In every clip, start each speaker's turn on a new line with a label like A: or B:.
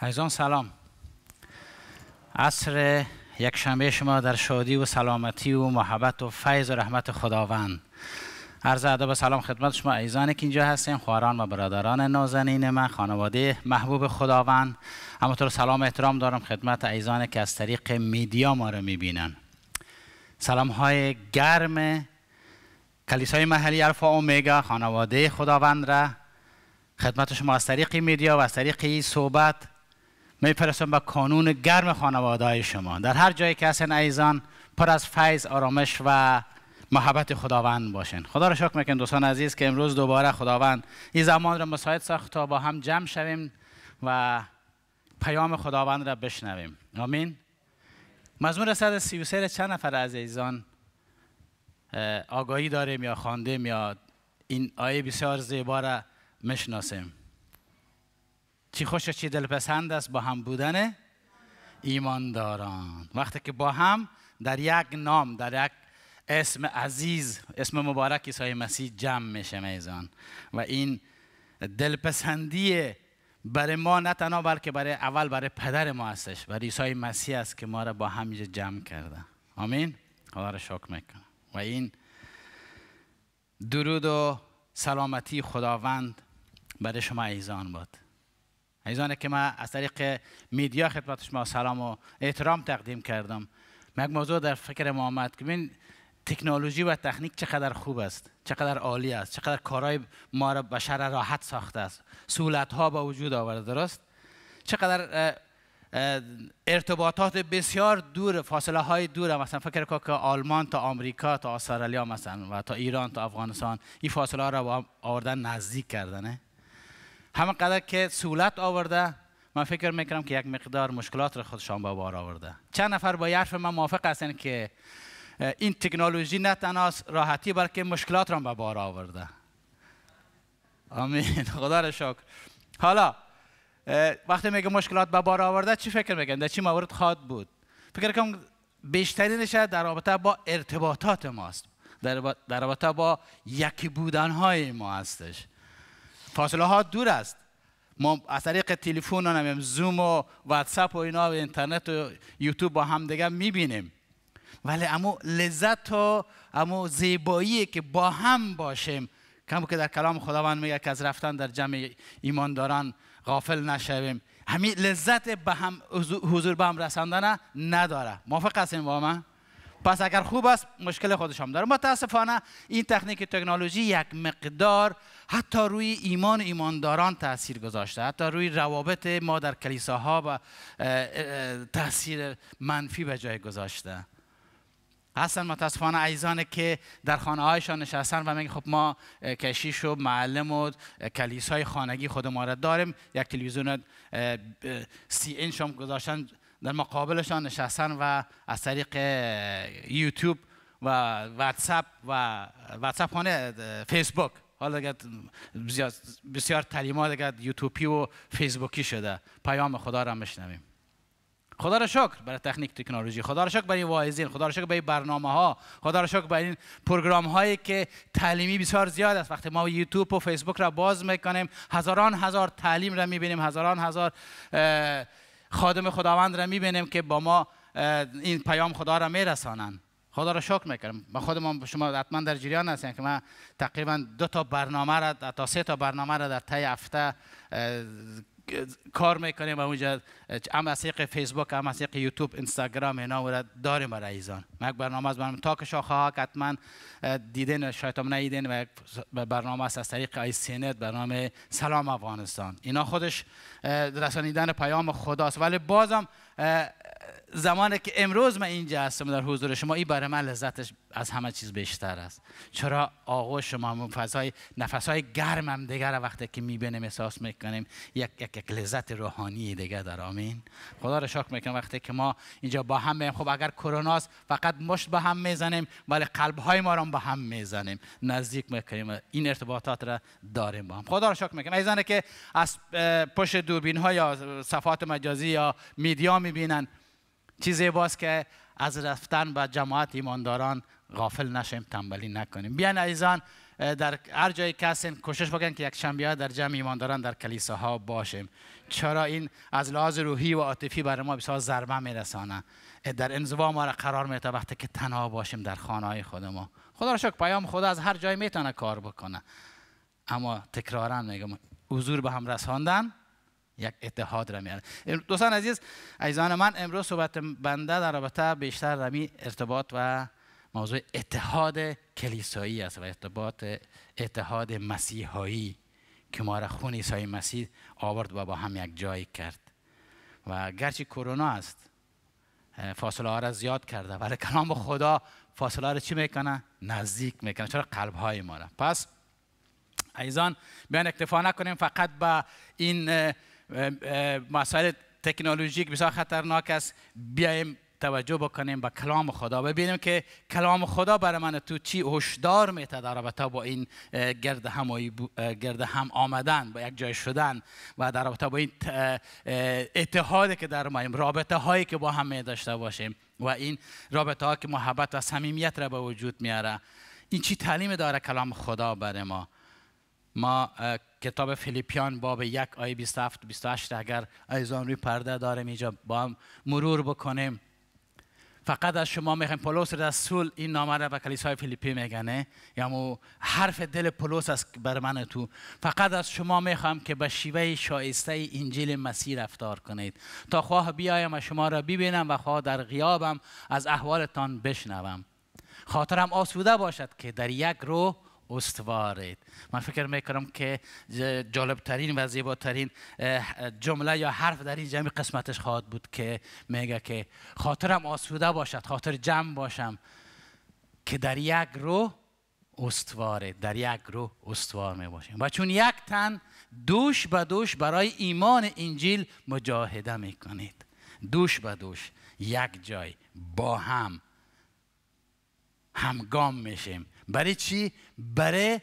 A: عزیزان سلام عصر یک شنبه شما در شادی و سلامتی و محبت و فیض و رحمت خداوند عرض ادب و سلام خدمت شما عزیزانی که اینجا هستیم خواهران و برادران نازنین من خانواده محبوب خداوند تو سلام احترام دارم خدمت عزیزانی که از طریق میدیا ما رو میبینن سلام های گرم کلیسای محلی الفا اومگا خانواده خداوند را خدمت شما از طریق میدیا و از طریق صحبت میپرسم به کانون گرم خانواده های شما در هر جایی که هستن ایزان پر از فیض آرامش و محبت خداوند باشین خدا را شکر میکنیم دوستان عزیز که امروز دوباره خداوند این زمان را مساعد ساخت تا با هم جمع شویم و پیام خداوند را بشنویم آمین مزمور 133 چند نفر از عزیزان آگاهی داریم یا خواندیم یا این آیه بسیار زیبا را مشناسیم چی خوش و چی دلپسند است با هم بودن ایمانداران وقتی که با هم در یک نام در یک اسم عزیز اسم مبارک عیسی مسیح جمع میشه میزان و این دلپسندی برای ما نه تنها بلکه برای اول برای پدر ما هستش برای عیسی مسیح است که ما را با هم جمع کرده آمین خدا را شکر میکنم و این درود و سلامتی خداوند برای شما ایزان باد عزیزانی که من از طریق میدیا خدمت شما سلام و احترام تقدیم کردم من موضوع در فکر ما آمد که تکنولوژی و تکنیک چقدر خوب است چقدر عالی است چقدر کارهای ما را بشر راحت ساخته است سهولت ها به وجود آورده درست چقدر ارتباطات بسیار دور فاصله های دور مثلا فکر کن که آلمان تا آمریکا تا استرالیا مثلا و تا ایران تا افغانستان این فاصله ها را با آوردن نزدیک کردنه همانقدر که سهولت آورده من فکر میکنم که یک مقدار مشکلات را خودشان به بار آورده چند نفر با حرف من موافق هستن که این تکنولوژی نه تنها راحتی بلکه مشکلات را به بار آورده آمین خدا را شکر حالا وقتی میگه مشکلات به بار آورده چی فکر میکنم در چی مورد خواهد بود فکر کنم بیشترینش در رابطه با ارتباطات ماست در رابطه با یکی بودن های ما هستش فاصله ها دور است ما از طریق تلفن و نمیم زوم و واتساپ و اینا و اینترنت و یوتیوب با هم دیگه میبینیم ولی اما لذت و امو زیبایی که با هم باشیم کم که در کلام خداوند میگه که از رفتن در جمع ایمانداران غافل نشویم همین لذت به هم حضور به هم رساندن نداره موافق هستیم با من پس اگر خوب است مشکل خودش هم داره متاسفانه این تکنیک تکنولوژی یک مقدار حتی روی ایمان ایمانداران تاثیر گذاشته حتی روی روابط ما در کلیساها و تاثیر منفی به جای گذاشته هستن متاسفانه عیزان که در خانه هایشان نشستن و میگن خب ما کشیش و معلم و کلیسای خانگی خود ما را داریم یک تلویزیون سی انچ هم گذاشتن در مقابلشان نشستن و از طریق یوتیوب و واتساپ و واتساپ خانه فیسبوک حالا بسیار تعلیمات دیگه یوتیوبی و فیسبوکی شده پیام خدا را میشنویم خدا را شکر برای تکنیک تکنولوژی خدا را شکر برای واعظین خدا را شکر برای برنامه ها خدا را شکر برای این پروگرام هایی که تعلیمی بسیار زیاد است وقتی ما یوتیوب و فیسبوک را باز میکنیم هزاران هزار تعلیم را میبینیم هزاران هزار خادم خداوند را میبینیم که با ما این پیام خدا را میرسانند خدا را شکر کنم. ما خودمان شما حتما در جریان هستین که من تقریبا دو تا برنامه را تا سه تا برنامه را در طی هفته کار میکنیم و اونجا هم از طریق فیسبوک هم از طریق یوتیوب اینستاگرام اینا را داریم برای ایزان ما یک برنامه از برنامه تاک شاخه ها حتما دیدین شاید هم ندیدین و یک برنامه است از طریق آی سینت برنامه سلام افغانستان اینا خودش رسانیدن پیام خداست ولی بازم زمانی که امروز من اینجا هستم در حضور شما این برای من لذتش از همه چیز بیشتر است چرا آغوش شما فضای گرم گرمم دیگر وقتی که میبینیم احساس میکنیم یک یک, یک لذت روحانی دیگه در آمین خدا را شکر میکنم وقتی که ما اینجا با هم میایم خب اگر کرونا فقط مشت با هم میزنیم ولی قلب های ما را با هم میزنیم نزدیک میکنیم این ارتباطات را داریم با هم خدا را شکر میکنم ایزانه که از پشت دوربین ها یا صفحات مجازی یا میدیا میبینن چیزی باز که از رفتن به جماعت ایمانداران غافل نشیم تنبلی نکنیم بیان عزیزان در هر جای که کوشش بکن که یک شنبه در جمع ایمانداران در ها باشیم چرا این از لحاظ روحی و عاطفی برای ما بسیار ضربه میرسانه در انزوا ما را قرار میده وقتی که تنها باشیم در خانه های خود ما خدا را شکر پیام خدا از هر جای میتونه کار بکنه اما تکرارا میگم حضور به هم رساندن یک اتحاد را دوستان عزیز عزیزان من امروز صحبت بنده در رابطه بیشتر رمی ارتباط و موضوع اتحاد کلیسایی است و ارتباط اتحاد مسیحایی که ما را خون عیسی مسیح آورد و با هم یک جای کرد و گرچه کرونا است فاصله ها را زیاد کرده ولی کلام خدا فاصله ها را چی میکنه نزدیک میکنه چرا قلب های ما را پس ایزان بیان اکتفا نکنیم فقط به این مسائل تکنولوژیک بسیار خطرناک است بیایم توجه بکنیم به کلام خدا ببینیم که کلام خدا برای من تو چی هشدار میته در رابطه با این گرد هم, گرد هم آمدن با یک جای شدن و در رابطه با این اتحادی که در مایم رابطه هایی که با هم می داشته باشیم و این رابطه ها که محبت و صمیمیت را به وجود میاره این چی تعلیم داره کلام خدا برای ما ما کتاب فیلیپیان باب یک آیه 27 28 اگر ایزان روی پرده داریم اینجا با هم مرور بکنیم فقط از شما میخوایم پولس رسول این نامه را به کلیسای فیلیپی میگنه یا یعنی حرف دل پولوس است بر من تو فقط از شما میخوام که به شیوه شایسته انجیل مسیح رفتار کنید تا خواه بیایم و شما را ببینم و خواه در غیابم از احوالتان بشنوم خاطرم آسوده باشد که در یک رو استوارید من فکر میکنم که جالبترین و زیباترین جمله یا حرف در این جمعی قسمتش خواهد بود که میگه که خاطرم آسوده باشد خاطر جمع باشم که در یک رو استواره در یک رو استوار می باشیم و چون یک تن دوش به دوش برای ایمان انجیل مجاهده می کنید دوش به دوش یک جای با هم همگام میشیم برای چی؟ برای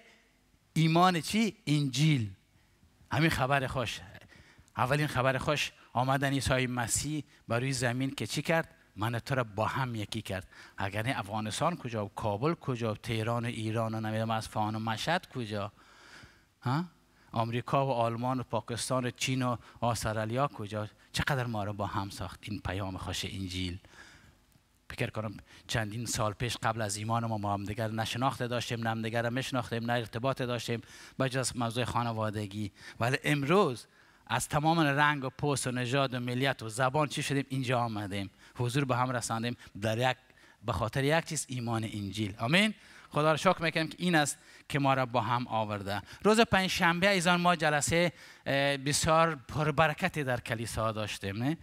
A: ایمان چی؟ انجیل همین خبر خوش اولین خبر خوش آمدن عیسی مسیح برای زمین که چی کرد؟ من تو را با هم یکی کرد اگر افغانستان کجا و کابل کجا و تهران و ایران و نمیدونم از فان و مشهد کجا ها؟ آمریکا و آلمان و پاکستان و چین و آسرالیا کجا چقدر ما را با هم ساخت این پیام خوش انجیل فکر کنم چندین سال پیش قبل از ایمان ما ما هم دیگر نشناخته داشتیم نه دیگر میشناختیم نه ارتباط داشتیم بجز موضوع خانوادگی ولی امروز از تمام رنگ و پوست و نژاد و ملیت و زبان چی شدیم اینجا آمدیم حضور به هم رساندیم در یک به خاطر یک چیز ایمان انجیل آمین خدا را شکر میکنم که این است که ما را با هم آورده روز پنج شنبه ایزان ما جلسه بسیار پربرکتی در کلیسا داشتیم نه؟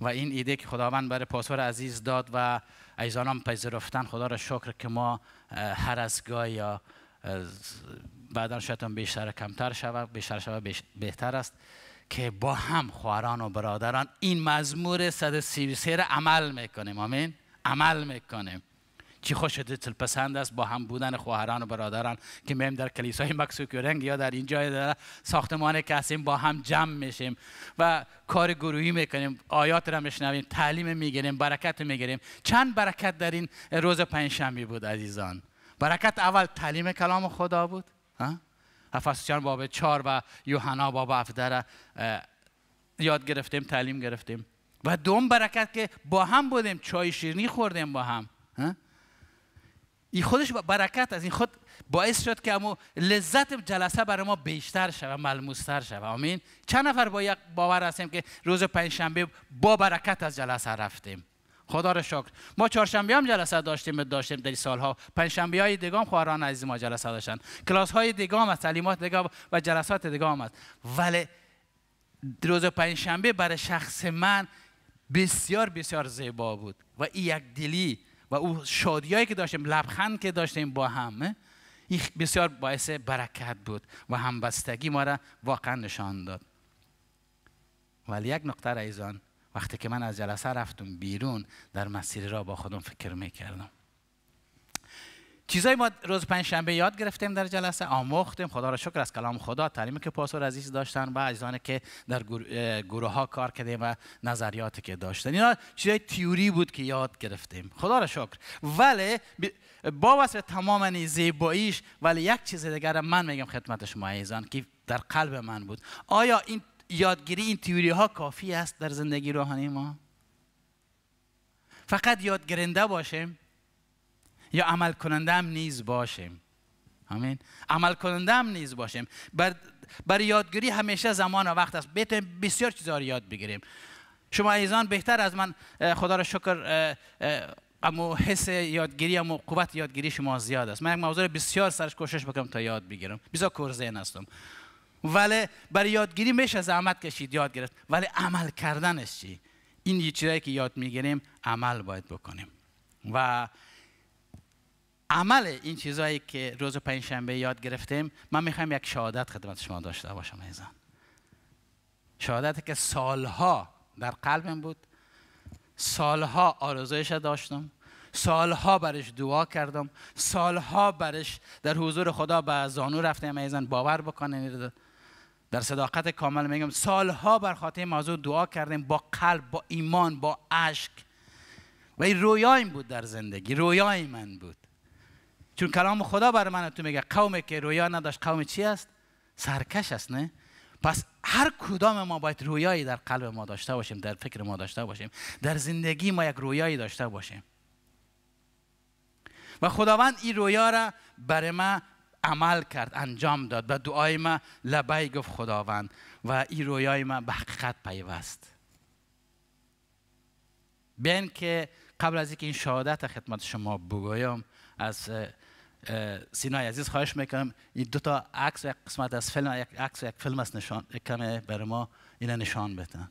A: و این ایده که خداوند برای پاسور عزیز داد و ایزان پذیرفتن خدا را شکر که ما هر از گاه یا بعدا شاید بیشتر کمتر شود بیشتر شود بهتر است که با هم خواهران و برادران این مزمور 133 را عمل میکنیم آمین عمل میکنیم چی خوش دل پسند است با هم بودن خواهران و برادران که میم در کلیسای مکسوک رنگ یا در اینجا در ساختمان که با هم جمع میشیم و کار گروهی میکنیم آیات را میشنویم تعلیم میگیریم برکت میگیریم چند برکت در این روز پنجشنبه بود عزیزان برکت اول تعلیم کلام خدا بود افسیان باب چهار و یوحنا باب افدر را یاد گرفتیم تعلیم گرفتیم و دوم برکت که با هم بودیم چای شیرینی خوردیم با هم این خودش برکت از این خود باعث شد که امو لذت جلسه برای ما بیشتر شود ملموستر شود آمین چند نفر با یک باور هستیم که روز پنجشنبه با برکت از جلسه رفتیم خدا را شکر ما چهارشنبه هم جلسه داشتیم داشتیم در سالها پنجشنبه های دیگه خواهران عزیز ما جلسه داشتن کلاس های دیگه هم از تعلیمات دیگه و جلسات دیگه هم است ولی روز پنجشنبه برای شخص من بسیار بسیار زیبا بود و یک دلی و او شادیایی که داشتیم لبخند که داشتیم با هم این بسیار باعث برکت بود و همبستگی ما را واقعا نشان داد ولی یک نقطه ایزان وقتی که من از جلسه رفتم بیرون در مسیر را با خودم فکر میکردم چیزای ما روز پنجشنبه یاد گرفتیم در جلسه آموختیم خدا را شکر از کلام خدا تعلیم که پاسور عزیز داشتن و عزیزانی که در گروه ها کار کردیم و نظریاتی که داشتن اینا چیزای تیوری بود که یاد گرفتیم خدا را شکر ولی با وصف تمام زیباییش ولی یک چیز دیگر من میگم خدمت شما عزیزان که در قلب من بود آیا این یادگیری این تیوری ها کافی است در زندگی روحانی ما فقط یادگرنده باشیم یا عمل کننده هم نیز باشیم آمین؟ عمل کننده هم نیز باشیم برای یادگیری همیشه زمان و وقت است بتویم بسیار چیزها رو یاد بگیریم شما ایزان بهتر از من خدا را شکر اما حس یادگیری اما قوت یادگیری شما زیاد است من یک موضوع بسیار سرش کوشش بکنم تا یاد بگیرم بسیار کرزین هستم ولی برای یادگیری میشه زحمت کشید یاد گرفت ولی عمل کردنش چی این چیزایی که یاد میگیریم عمل باید بکنیم و عمل این چیزهایی که روز پنجشنبه یاد گرفتیم من میخوام یک شهادت خدمت شما داشته باشم ایزان شهادتی که سالها در قلبم بود سالها آرزویش داشتم سالها برش دعا کردم سالها برش در حضور خدا به زانو رفتم ایزان باور بکنین در صداقت کامل میگم سالها بر خاطر موضوع دعا کردیم با قلب با ایمان با عشق و این رویایم بود در زندگی رویای من بود چون کلام خدا بر من تو میگه قومی که رویا نداشت قوم چی است سرکش است نه پس هر کدام ما باید رویایی در قلب ما داشته باشیم در فکر ما داشته باشیم در زندگی ما یک رویایی داشته باشیم و خداوند این رویا را بر ما عمل کرد انجام داد و دعای ما لبی گفت خداوند و این رویای ما به حقیقت پیوست بیاین که قبل از اینکه این شهادت خدمت شما بگویم از سینای عزیز خواهش میکنم این دو تا عکس یک قسمت از فیلم یک عکس یک فیلم است نشان کمی برای ما اینا نشان بدن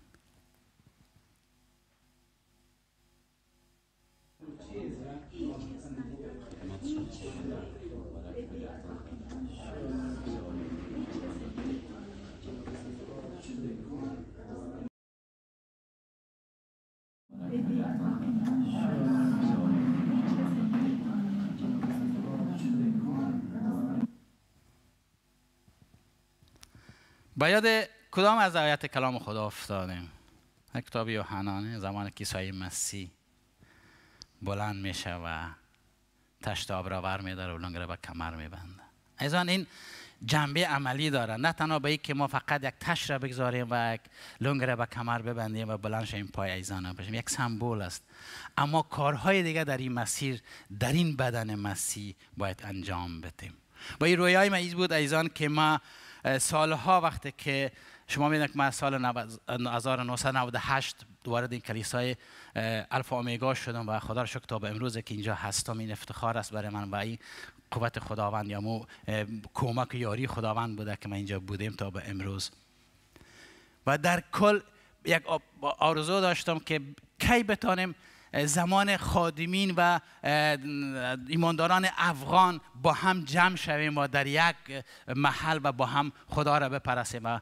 A: با یاد کدام از آیات کلام خدا افتادیم این کتاب یوحنا زمان کیسای مسیح بلند میشه و تشت آب را ور میداره و لنگ را به کمر میبنده ایزان این جنبه عملی داره نه تنها به که ما فقط یک تش را بگذاریم و یک لنگ را به کمر ببندیم و بلند شیم پای ایزان بشیم یک سمبول است اما کارهای دیگه در این مسیر در این بدن مسیح باید انجام بدیم با این رویای ما بود ایزان که ما سالها وقتی که شما میدونید که من سال 1998 وارد این کلیسای الفا امیگا شدم و خدا رو شکر تا به امروز که اینجا هستم این افتخار است برای من و این قوت خداوند یا مو کمک یاری خداوند بوده که من اینجا بودیم تا به امروز و در کل یک آرزو داشتم که کی بتانیم زمان خادمین و ایمانداران افغان با هم جمع شویم و در یک محل و با هم خدا را بپرسیم و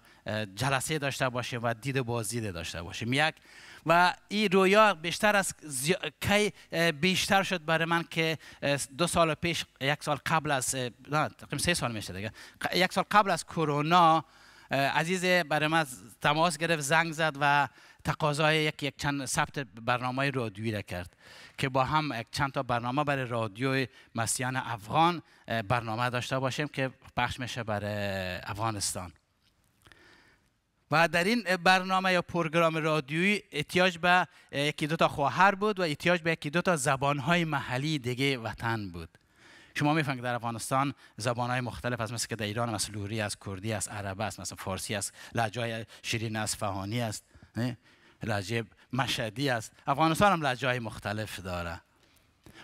A: جلسه داشته باشیم و دید بازدید داشته باشیم یک و این رویا بیشتر از کی بیشتر شد برای من که دو سال پیش یک سال قبل از نه تقریبا سه سال میشه دیگه یک سال قبل از کرونا عزیز برای من تماس گرفت زنگ زد و تقاضای یک یک چند ثبت برنامه رادیویی را کرد که با هم یک چند تا برنامه برای رادیو مسیحان افغان برنامه داشته باشیم که پخش میشه برای افغانستان و در این برنامه یا پروگرام رادیویی احتیاج به یکی دو تا خواهر بود و احتیاج به یکی دو تا زبانهای محلی دیگه وطن بود شما میفهمید در افغانستان زبان های مختلف از مثل که در ایران مثل لوری از کردی از عرب است مثلا فارسی است لهجه شیرین است فهانی است لجه مشهدی است افغانستان هم لجه های مختلف داره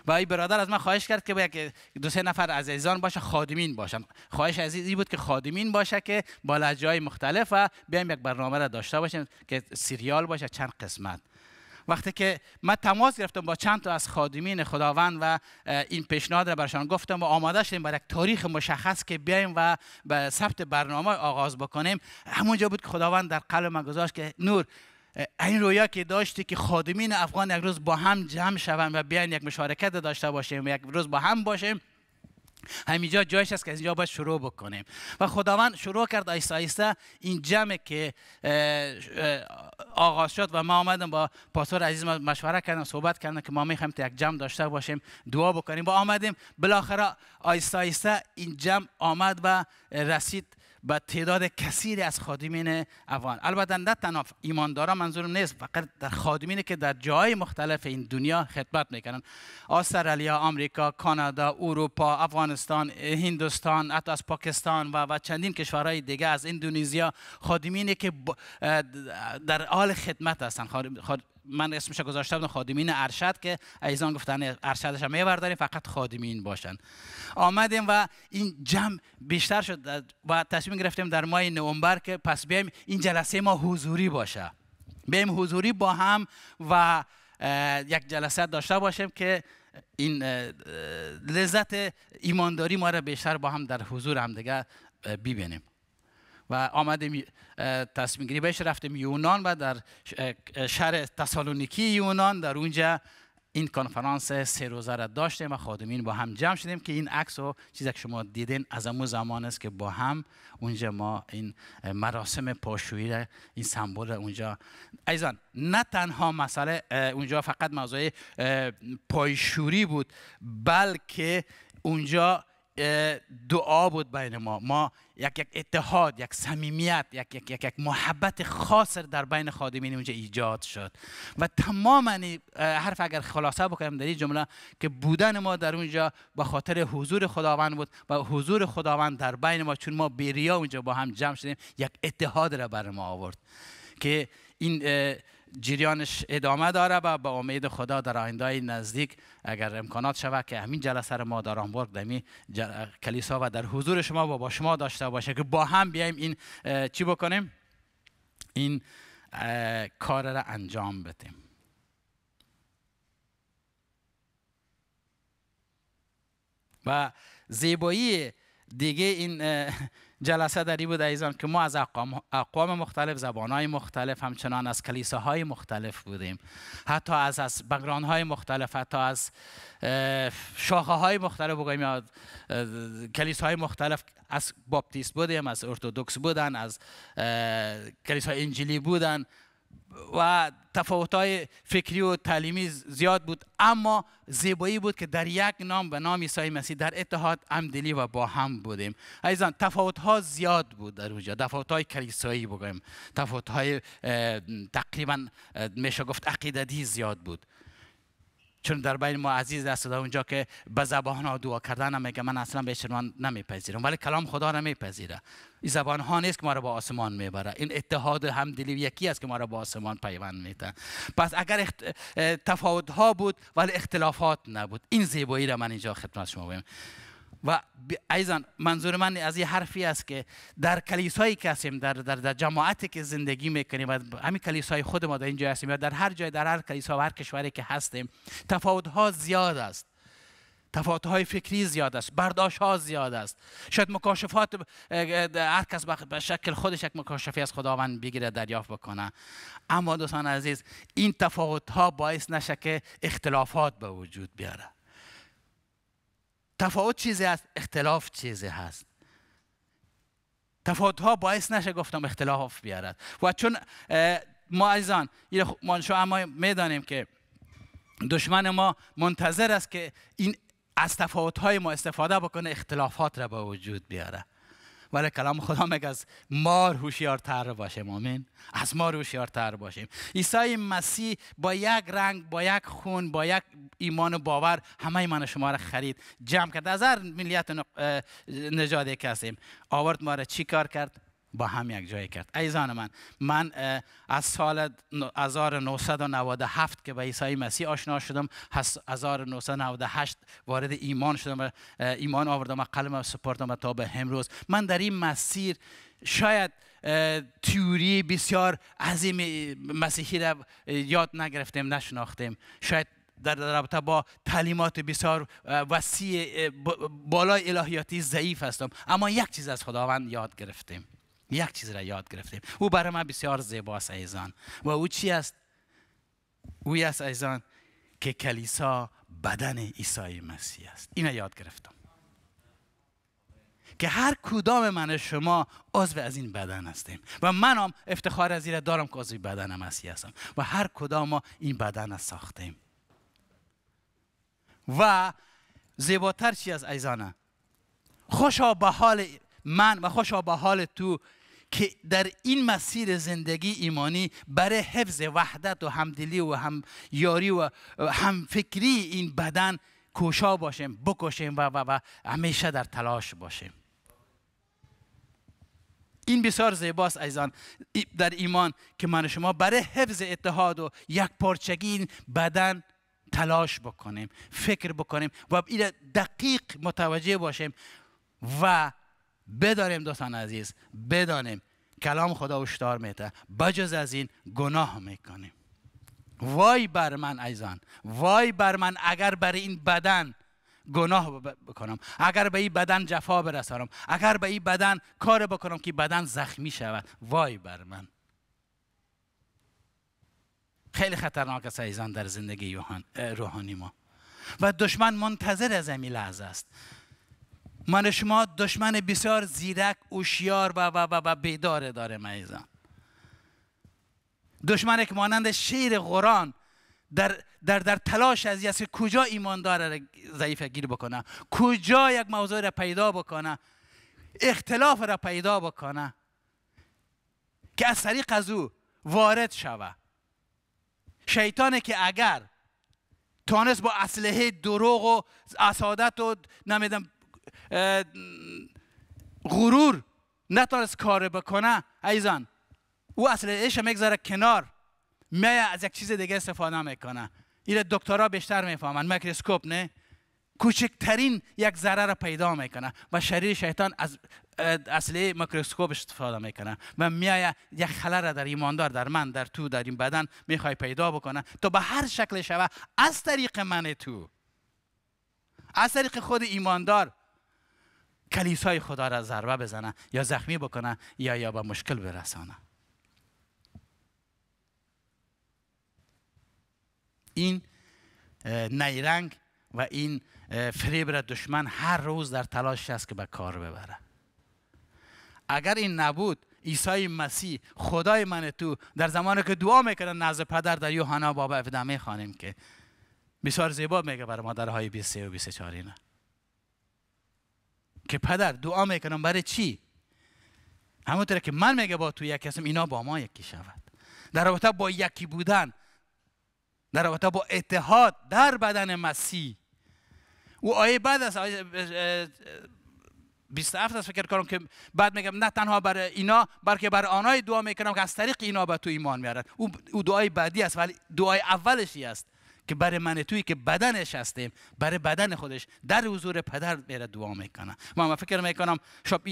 A: و این برادر از من خواهش کرد که یک دو سه نفر از ایزان باشه خادمین باشن خواهش عزیزی بود که خادمین باشه که با جای های مختلف و بیایم یک برنامه را داشته باشیم که سریال باشه چند قسمت وقتی که من تماس گرفتم با چند تا از خادمین خداوند و این پیشنهاد را برشان گفتم و آماده شدیم برای یک تاریخ مشخص که بیایم و به ثبت برنامه آغاز بکنیم همونجا بود که خداوند در قلب من گذاشت که نور این رویا که داشتی که خادمین افغان یک روز با هم جمع شوند و بیان یک مشارکت داشته باشیم و یک روز با هم باشیم همینجا جایش است که از اینجا باید شروع بکنیم و خداوند شروع کرد آیسا این جمع که آغاز شد و ما آمدم با پاسور عزیز مشوره کردم صحبت کردم که ما میخوایم تا یک جمع داشته باشیم دعا بکنیم و آمدیم بالاخره آیسا آیسا این جمع آمد و رسید و تعداد کثیری از خادمین افغان البته نه تنها ایماندارا منظورم نیست فقط در خادمینی که در جای مختلف این دنیا خدمت میکنن استرالیا آمریکا کانادا اروپا افغانستان هندوستان حتی از پاکستان و, و چندین کشورهای دیگه از اندونزیا خادمینی که در حال خدمت هستند من اسمش گذاشته بودم خادمین ارشد که ایزان گفتن ارشدش هم میبرداریم فقط خادمین باشن آمدیم و این جمع بیشتر شد و تصمیم گرفتیم در ماه نومبر که پس بیایم این جلسه ما حضوری باشه بیایم حضوری با هم و یک جلسه داشته باشیم که این لذت ایمانداری ما را بیشتر با هم در حضور هم دیگه ببینیم و آمده تصمیم گیری بهش رفتیم یونان و در شهر تسالونیکی یونان در اونجا این کنفرانس سه روزه را داشتیم و خادمین با هم جمع شدیم که این عکس و چیزی که شما دیدین از امو زمان است که با هم اونجا ما این مراسم پاشویی این سمبل اونجا ایزان نه تنها مسئله اونجا فقط موضوع پایشوری بود بلکه اونجا دعا بود بین ما ما یک یک اتحاد یک صمیمیت یک یک یک, محبت خاص در بین خادمین اونجا ایجاد شد و تماما حرف اگر خلاصه بکنم در این جمله که بودن ما در اونجا به خاطر حضور خداوند بود و حضور خداوند در بین ما چون ما بیریا اونجا با هم جمع شدیم یک اتحاد را بر ما آورد که این جریانش ادامه داره و با امید خدا در آینده نزدیک اگر امکانات شوه که همین جلسه ما در آنبورگ در کلیسا و در حضور شما و با شما داشته باشه که با هم بیایم این چی بکنیم این کار را انجام بدیم و زیبایی دیگه این جلسه داری بود ایزان که ما از اقوام, اقوام مختلف زبانهای مختلف همچنان از کلیساهای مختلف بودیم حتی از از های مختلف حتی از شاخه های مختلف بگویم یا کلیساهای مختلف از باپتیست بودیم از ارتودکس بودن از کلیسای انجیلی بودن و تفاوت های فکری و تعلیمی زیاد بود اما زیبایی بود که در یک نام به نام عیسی مسیح در اتحاد همدلی و با هم بودیم عزیزان تفاوت ها زیاد بود در اونجا تفاوت های کلیسایی بگویم تفاوت های تقریبا میشه گفت عقیدتی زیاد بود چون در بین ما عزیز است در اونجا که به زبان ها دعا کردن میگه من اصلا به شنوان نمیپذیرم ولی کلام خدا را میپذیره این زبان ها نیست که ما را به آسمان میبره این اتحاد همدلی و یکی است که ما را به آسمان پیوند میده پس اگر اخت... تفاوت ها بود ولی اختلافات نبود این زیبایی را من اینجا خدمت شما بگم و ایزان منظور من از این حرفی است که در کلیسایی که هستیم در, در, در جماعتی که زندگی میکنیم همین کلیسای خود ما در اینجا هستیم یا در هر جای در هر کلیسا و هر کشوری که هستیم تفاوت ها زیاد است تفاوت های فکری زیاد است برداشت ها زیاد است شاید مکاشفات هر کس به شکل خودش یک مکاشفی از خداوند بگیره دریافت بکنه اما دوستان عزیز این تفاوت ها باعث نشه که اختلافات به وجود بیاره تفاوت چیزی است اختلاف چیزی هست تفاوت ها باعث نشه گفتم اختلاف بیارد و چون ما ایزان شو ما میدانیم که دشمن ما منتظر است که این از تفاوت های ما استفاده بکنه اختلافات را به وجود بیاره ولی کلام خدا میگه از مار هوشیارتر باشیم آمین از مار هوشیارتر باشیم عیسی مسیح با یک رنگ با یک خون با یک ایمان و باور همه ایمان شما را خرید جمع کرد از هر ملیت نجاتی که هستیم آورد ما را چی کار کرد با هم یک جای کرد ایزان من من از سال 1997 که به عیسی مسیح آشنا شدم از 1998 وارد ایمان شدم ایمان آوردم و قلم سپردم تا به امروز من در این مسیر شاید تیوری بسیار عظیم مسیحی را یاد نگرفتیم نشناختیم شاید در رابطه با تعلیمات بسیار وسیع بالای الهیاتی ضعیف هستم اما یک چیز از خداوند یاد گرفتیم یک چیز را یاد گرفتیم او برای ما بسیار زیباست ایزان و او چی است او است ایزان که کلیسا بدن عیسی مسیح است را یاد گرفتم که هر کدام من شما عضو از این بدن هستیم و منم افتخار از این دارم که عضو بدن مسیح هستم و هر کدام ما این بدن را ساختیم و زیباتر چی از ایزانه خوشا به حال من و خوشا به حال تو که در این مسیر زندگی ایمانی برای حفظ وحدت و همدلی و هم یاری و هم فکری این بدن کوشا باشیم بکشیم و و و همیشه در تلاش باشیم این بسیار زیباست ایزان در ایمان که من شما برای حفظ اتحاد و یک پارچگی این بدن تلاش بکنیم فکر بکنیم و دقیق متوجه باشیم و بداریم دوستان عزیز بدانیم کلام خدا هشدار میته بجز از این گناه میکنیم وای بر من ایزان وای بر من اگر بر این بدن گناه بکنم اگر به این بدن جفا برسانم اگر به این بدن کار بکنم که بدن زخمی شود وای بر من خیلی خطرناک است ایزان در زندگی روحانی ما و دشمن منتظر از این لحظه است من شما دشمن بسیار زیرک هوشیار و و و بیداره داره میزان دشمن که مانند شیر قرآن در, در, در تلاش از کجا ایماندار را ضعیف گیر بکنه کجا یک موضوع را پیدا بکنه اختلاف را پیدا بکنه که از طریق از او وارد شوه شیطانه که اگر تانست با اصله دروغ و اسادت و نمیدم غرور نتونست کار بکنه ایزان او اصل ایش میگذاره کنار می از یک چیز دیگه استفاده میکنه این دکترا بیشتر میفهمن میکروسکوپ نه کوچکترین یک ذره را پیدا میکنه و شریر شیطان از اصلی میکروسکوپ استفاده میکنه و میایه یک خلا را در ایماندار در من در تو در این بدن میخوای پیدا بکنه تا به هر شکل شوه از طریق من تو از طریق خود ایماندار کلیسای خدا را ضربه بزنه یا زخمی بکنه یا یا به مشکل برسانه این نیرنگ و این فریب را دشمن هر روز در تلاش است که به کار ببره اگر این نبود عیسی مسیح خدای من تو در زمانی که دعا میکنه نزد پدر در یوحنا باب 17 خانم که بسیار زیبا میگه بر مادرهای 23 و 24 اینا که پدر دعا میکنم برای چی همونطور که من میگه با تو یکی هستم اینا با ما یکی شود در رابطه با یکی بودن در رابطه با اتحاد در بدن مسیح او آیه بعد از آیه 27 است فکر کنم که بعد میگم نه تنها برای اینا بلکه برای آنهای دعا میکنم که از طریق اینا به تو ایمان میارد. او دعای بعدی است ولی دعای اولشی است که برای من توی که بدنش هستیم برای بدن خودش در حضور پدر میره دعا میکنه ما فکر میکنم شب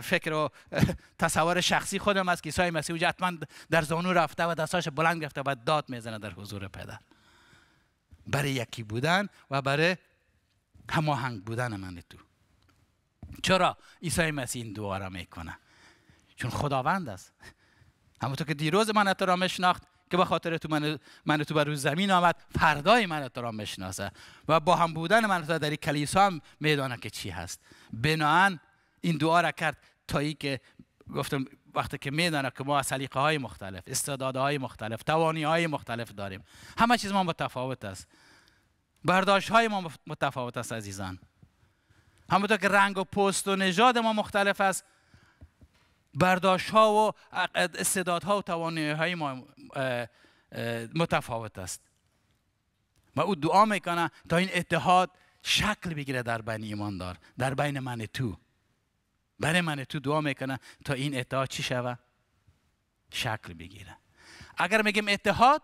A: فکر و تصور شخصی خودم است که عیسی مسیح حتما در زانو رفته و دستاش بلند گرفته و داد میزنه در حضور پدر برای یکی بودن و برای هماهنگ بودن من تو چرا عیسی مسیح این دعا را میکنه چون خداوند است همونطور که دیروز من تو را میشناخت که به خاطر تو من, من تو بر روی زمین آمد فردای من تو را میشناسه و با هم بودن من تو در کلیسا هم میدانه که چی هست بناهن این دعا را کرد تا ای که گفتم وقتی که میدانه که ما سلیقه های مختلف های مختلف توانی های مختلف داریم همه چیز ما متفاوت است برداشت های ما متفاوت است عزیزان همونطور که رنگ و پست و نژاد ما مختلف است برداشت ها و ها و توانایی های ما متفاوت است و او دعا میکنه تا این اتحاد شکل بگیره در بین ایماندار در بین من تو برای من تو دعا میکنه تا این اتحاد چی شوه شکل بگیره اگر میگیم اتحاد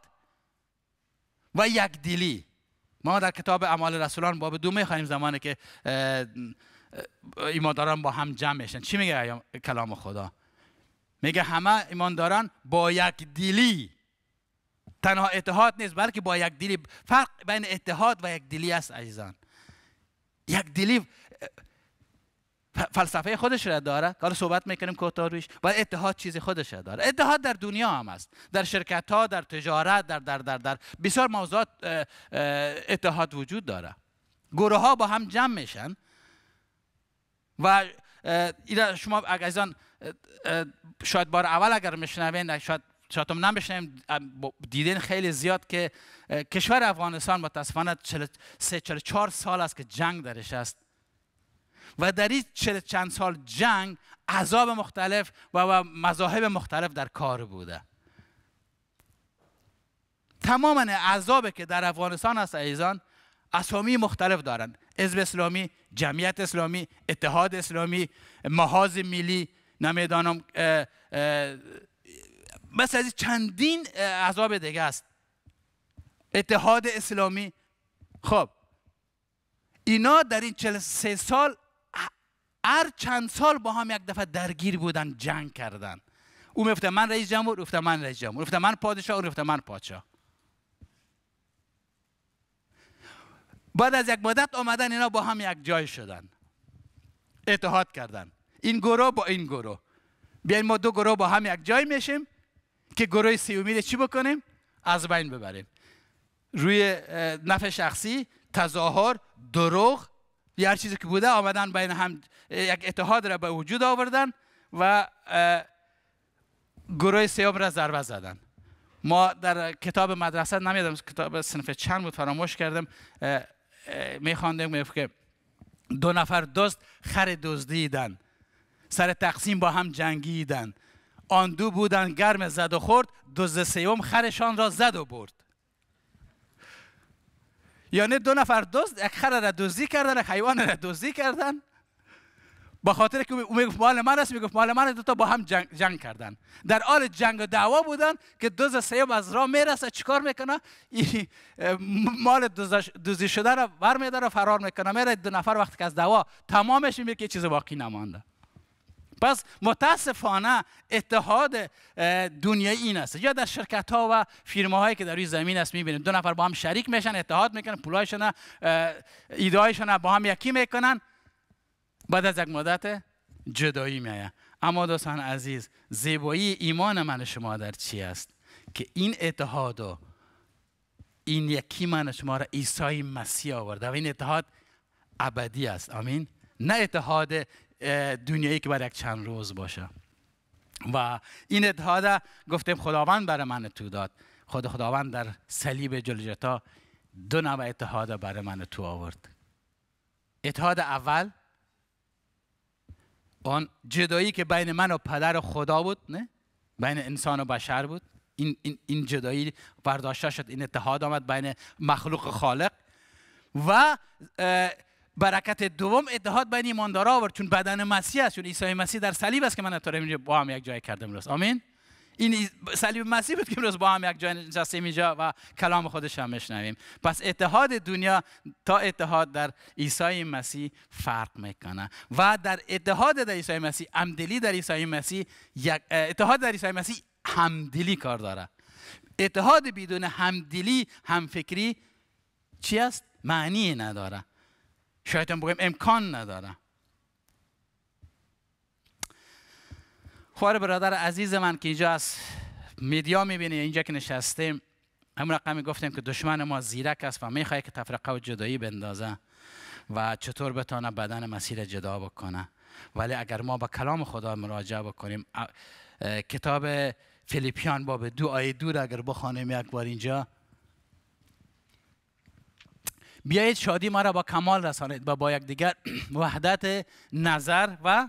A: و یک دلی ما در کتاب اعمال رسولان باب دو میخوایم زمانی که ایمانداران با هم جمع میشن چی میگه کلام خدا میگه همه ایمانداران با یک دیلی تنها اتحاد نیست بلکه با یک دیلی فرق بین اتحاد و یک دیلی است عزیزان یک دیلی فلسفه خودش را داره حالا صحبت میکنیم کوتاه رویش و اتحاد چیز خودش را داره اتحاد در دنیا هم است در شرکت ها در تجارت در در در در بسیار موضوعات اتحاد وجود داره گروه ها با هم جمع میشن و شما اگر شاید بار اول اگر میشنوین شاید شاید هم دیدین خیلی زیاد که کشور افغانستان متاسفانه 44 سال است که جنگ درش است و در این چند سال جنگ عذاب مختلف و, مذاهب مختلف در کار بوده تمام عذابی که در افغانستان است ایزان اسامی مختلف دارند حزب اسلامی جمعیت اسلامی اتحاد اسلامی محاذ ملی نمیدانم بس از چندین عذاب دیگه است اتحاد اسلامی خب اینا در این سه سال هر چند سال با هم یک دفعه درگیر بودن جنگ کردن او میفته من رئیس جمهور رفته من رئیس جمهور رفته من پادشاه او من پادشاه بعد از یک مدت آمدن اینا با هم یک جای شدن اتحاد کردن این گروه با این گروه بیاین ما دو گروه با هم یک جای میشیم که گروه سیومی رو چی بکنیم از بین ببریم روی نفع شخصی تظاهر دروغ یه هر چیزی که بوده آمدن بین هم یک اتحاد را به وجود آوردن و گروه سیوم را ضربه زدن ما در کتاب مدرسه نمیدم کتاب صنف چند بود فراموش کردم میخواندیم که دو نفر دوست خر دزدیدن سر تقسیم با هم جنگیدند آن دو بودن گرم زد و خورد دوز سیوم خرشان را زد و برد یعنی دو نفر دزد یک خر را دوزی کردن یک حیوان را دزدی کردن با خاطر که او میگفت مال من است میگفت مال من است تا با هم جنگ, جنگ کردن در حال جنگ و دعوا بودن که دوز سیوم از راه میرسه چیکار میکنه مال دوزی شده را برمیداره فرار میکنه میره دو نفر وقتی که از دعوا تمامش میگه که چیز باقی نمانده پس متاسفانه اتحاد دنیایی این است یا در شرکت ها و فیرما هایی که در روی زمین است میبینیم دو نفر با هم شریک میشن اتحاد میکنن پولایشون ایدهایشون با هم یکی میکنن بعد از یک مدت جدایی میآید اما دوستان عزیز زیبایی ایمان من شما در چی است که این اتحاد و این یکی من شما را عیسی مسیح آورده و این اتحاد ابدی است آمین نه اتحاد دنیایی که باید یک چند روز باشه و این اتحاد گفتیم خداوند برای من تو داد خود خداوند در صلیب جلجتا دو نوع اتحاد برای من تو آورد اتحاد اول آن جدایی که بین من و پدر خدا بود نه بین انسان و بشر بود این, این, این جدایی برداشته شد این اتحاد آمد بین مخلوق خالق و برکت دوم اتحاد بین ایماندارا آورد چون بدن مسیح است چون عیسی مسیح در صلیب است که من تا اینجا با هم یک جای کردم امروز آمین این صلیب مسیح بود که امروز با هم یک جای نشستیم اینجا و کلام خودش هم میشنویم پس اتحاد دنیا تا اتحاد در عیسی مسیح فرق میکنه و در اتحاد در عیسی مسیح همدلی در عیسی مسیح اتحاد در عیسی مسیح همدلی کار داره اتحاد بدون همدلی همفکری چی است معنی نداره شاید هم امکان نداره خواهر برادر عزیز من که اینجا از میدیا میبینی اینجا که نشستیم همون رقمی گفتیم که دشمن ما زیرک است و میخواه که تفرقه و جدایی بندازه و چطور بتانه بدن مسیر جدا بکنه ولی اگر ما به کلام خدا مراجعه بکنیم کتاب فلیپیان باب دو آیه را اگر بخوانیم یک بار اینجا بیایید شادی ما را با کمال رسانید و با دیگر وحدت نظر و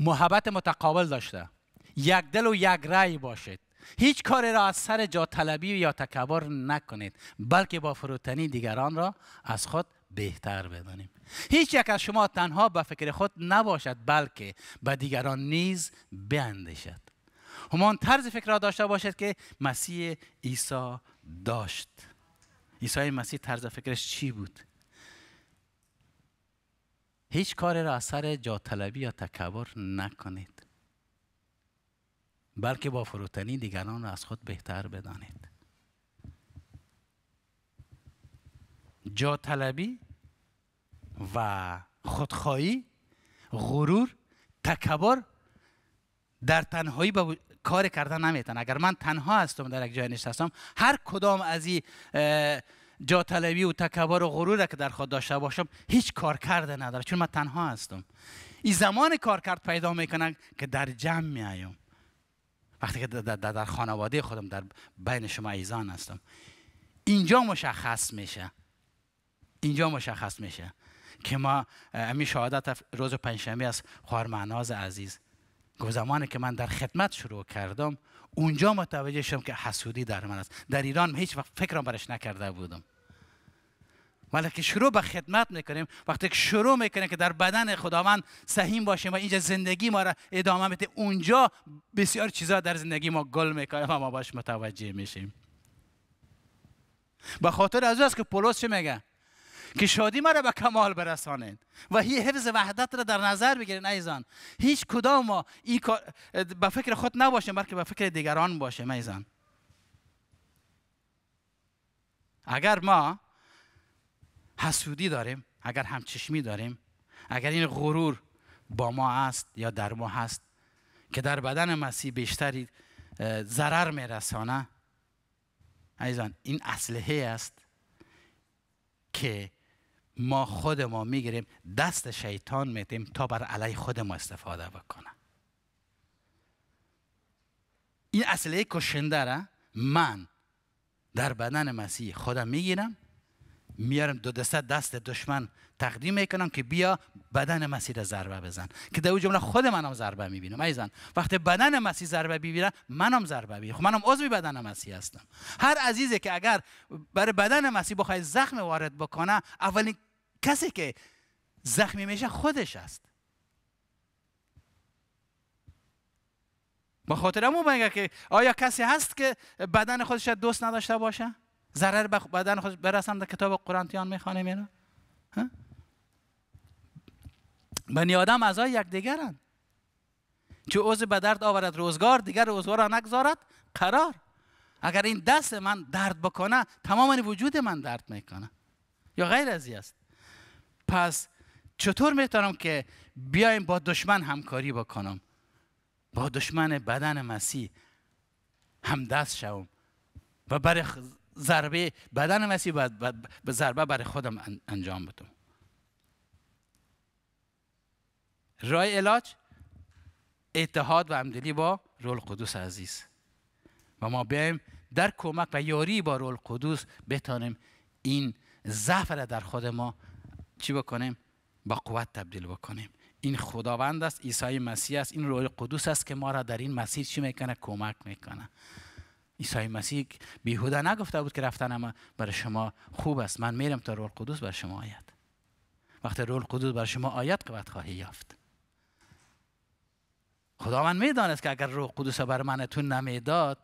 A: محبت متقابل داشته یک دل و یک رأی باشید هیچ کاری را از سر جا طلبی یا تکبر نکنید بلکه با فروتنی دیگران را از خود بهتر بدانیم هیچ یک از شما تنها به فکر خود نباشد بلکه به دیگران نیز شد همان طرز فکر را داشته باشد که مسیح عیسی داشت عیسی مسیح طرز فکرش چی بود هیچ کار را از سر جاطلبی یا تکبر نکنید بلکه با فروتنی دیگران را از خود بهتر بدانید جاطلبی و خودخواهی غرور تکبر در تنهایی کار کردن نمیتن اگر من تنها هستم در یک جای نشستم هر کدام از این جا و تکبر و غرور که در خود داشته باشم هیچ کار کرده نداره چون من تنها هستم این زمان کار کرد پیدا میکنن که در جمع میایم وقتی که در, خانواده خودم در بین شما ایزان هستم اینجا مشخص میشه اینجا مشخص میشه که ما امی شهادت روز پنجشنبه از خوارمعناز معناز عزیز زمانی که من در خدمت شروع کردم اونجا متوجه شدم که حسودی در من است در ایران هیچ وقت فکرم برش نکرده بودم ولی که شروع به خدمت میکنیم وقتی که شروع میکنیم که در بدن خداوند سهیم باشیم و اینجا زندگی ما را ادامه میده اونجا بسیار چیزا در زندگی ما گل میکنیم و ما باش متوجه میشیم به خاطر از که پولس چه میگه که شادی مرا به کمال برسانید و هی حفظ وحدت را در نظر بگیرین ایزان هیچ کدام ما این به فکر خود نباشیم بلکه به فکر دیگران باشیم ایزان اگر ما حسودی داریم اگر همچشمی داریم اگر این غرور با ما است یا در ما هست که در بدن مسیح بیشتری ضرر میرسانه ایزان این اصلحه است که ما خود ما میگیریم دست شیطان میتیم تا بر علی خود ما استفاده بکنه این اصله کشنده را من در بدن مسیح خودم میگیرم میارم دو دسته دست دشمن تقدیم میکنم که بیا بدن مسیح را ضربه بزن که در او جمله خود منم ضربه میبینم ایزان وقتی بدن مسیح ضربه ببینه منم ضربه میبینم خب منم عضوی بدن مسیح هستم هر عزیزی که اگر برای بدن مسیح بخوای زخم وارد بکنه اولین کسی که زخمی میشه خودش است ما خاطر بگه که آیا کسی هست که بدن خودش دوست نداشته باشه ضرر به بدن خودش برسن در کتاب قرانتیان میخوانیم میره بنی آدم اعضای یک دیگرند چون عضو به درد آورد روزگار دیگر روزگار را نگذارد قرار اگر این دست من درد بکنه تمام وجود من درد میکنه یا غیر از است پس چطور میتونم که بیایم با دشمن همکاری بکنم با دشمن بدن مسیح همدست شوم و برای ضربه بدن مسیح به ضربه برای خودم انجام بدم رای علاج اتحاد و همدلی با رول قدوس عزیز و ما بیایم در کمک و یاری با رول قدوس بتانیم این ضعف را در خود ما چی بکنیم با قوت تبدیل بکنیم این خداوند است عیسی مسیح است این روح قدوس است که ما را در این مسیر چی میکنه کمک میکنه عیسی مسیح بیهوده نگفته بود که رفتن اما برای شما خوب است من میرم تا روح قدوس بر شما آید وقتی روح قدوس بر شما آید قوت خواهی یافت خداوند میدانست که اگر روح قدوس بر منتون نمیداد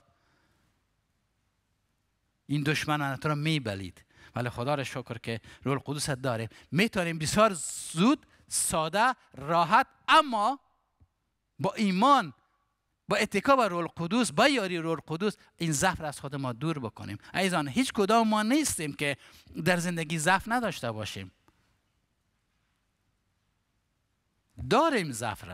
A: این دشمنانت را میبلید ولی بله، خدا را شکر که رول القدوست داره. میتونیم بسیار زود ساده راحت اما با ایمان با اتکا به رول قدوس با یاری رول قدوس این ضعف از خود ما دور بکنیم ایزان هیچ کدام ما نیستیم که در زندگی ضعف نداشته باشیم داریم ضعف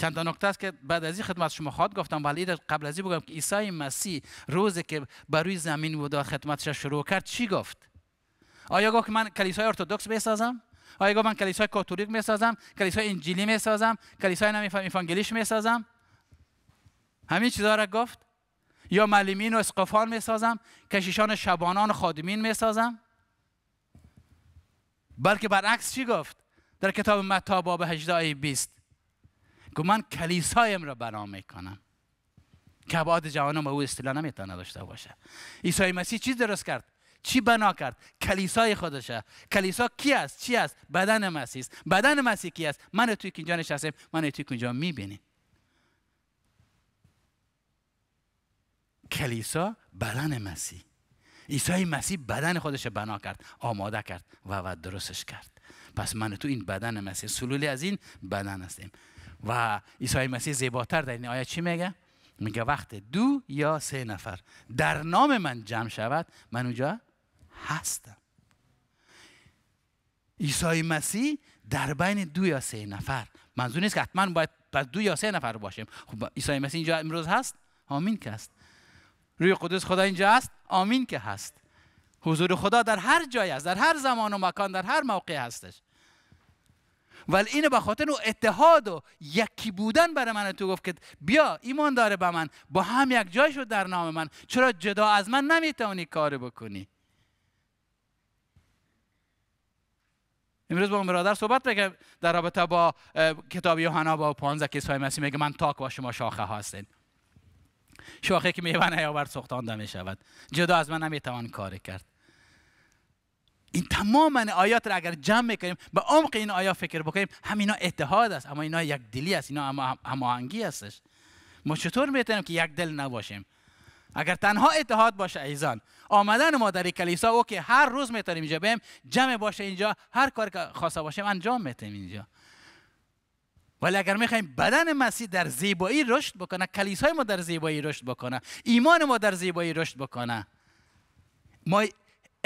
A: چند تا نکته است که بعد از این خدمت شما خواهد گفتم ولی قبل از این بگم که عیسی مسیح روزی که بر روی زمین بود خدمتش شروع کرد چی گفت آیا گفت من کلیسای ارتدوکس بسازم آیا گفت من کلیسای کاتولیک میسازم کلیسای انجیلی میسازم کلیسای نمیفهم افانگلیش میسازم همین چیزا را گفت یا معلمین و اسقفان میسازم کشیشان شبانان و خادمین میسازم بلکه برعکس چی گفت در کتاب متا باب 18 آیه 20 که من کلیسایم را بنا میکنم که جوان جهانم او اصطلاح نمیتونه داشته باشه عیسی مسیح چی درست کرد چی بنا کرد کلیسای خودشه کلیسا کی است چی است بدن مسیح است بدن مسیح کی است من توی اینجا نشستم من توی اینجا میبینی کلیسا بدن مسیح عیسی مسیح بدن خودش بنا کرد آماده کرد و و درستش کرد پس من تو این بدن مسیح سلولی از این بدن هستیم و عیسی مسیح زیباتر در این آیه چی میگه میگه وقت دو یا سه نفر در نام من جمع شود من اونجا هستم عیسی مسیح در بین دو یا سه نفر منظور نیست که حتما باید پس دو یا سه نفر باشیم خب عیسی مسیح اینجا امروز هست آمین که هست روی قدس خدا اینجا هست آمین که هست حضور خدا در هر جای است در هر زمان و مکان در هر موقع هستش ولی اینه به خاطر او اتحاد و یکی بودن برای من تو گفت که بیا ایمان داره به من با هم یک جای شد در نام من چرا جدا از من نمیتونی کار بکنی امروز با اون برادر صحبت میکنم در رابطه با کتاب یوحنا با 15 سای مسیح میگه من تاک با شما شاخه هستین شاخه که میوه نیاورد می شود؟ جدا از من نمیتوان کار کرد این تمام آیات را اگر جمع میکنیم به عمق این آیات فکر بکنیم همینا اتحاد است اما اینا یک دلی است اینا هماهنگی هستش ما چطور میتونیم که یک دل نباشیم اگر تنها اتحاد باشه ایزان آمدن ما در کلیسا او که هر روز میتونیم اینجا بیم جمع باشه اینجا هر کار که خواسته باشیم انجام میتونیم اینجا ولی اگر میخوایم بدن مسیح در زیبایی رشد بکنه کلیسای ما در زیبایی رشد بکنه ایمان ما در زیبایی رشد بکنه ما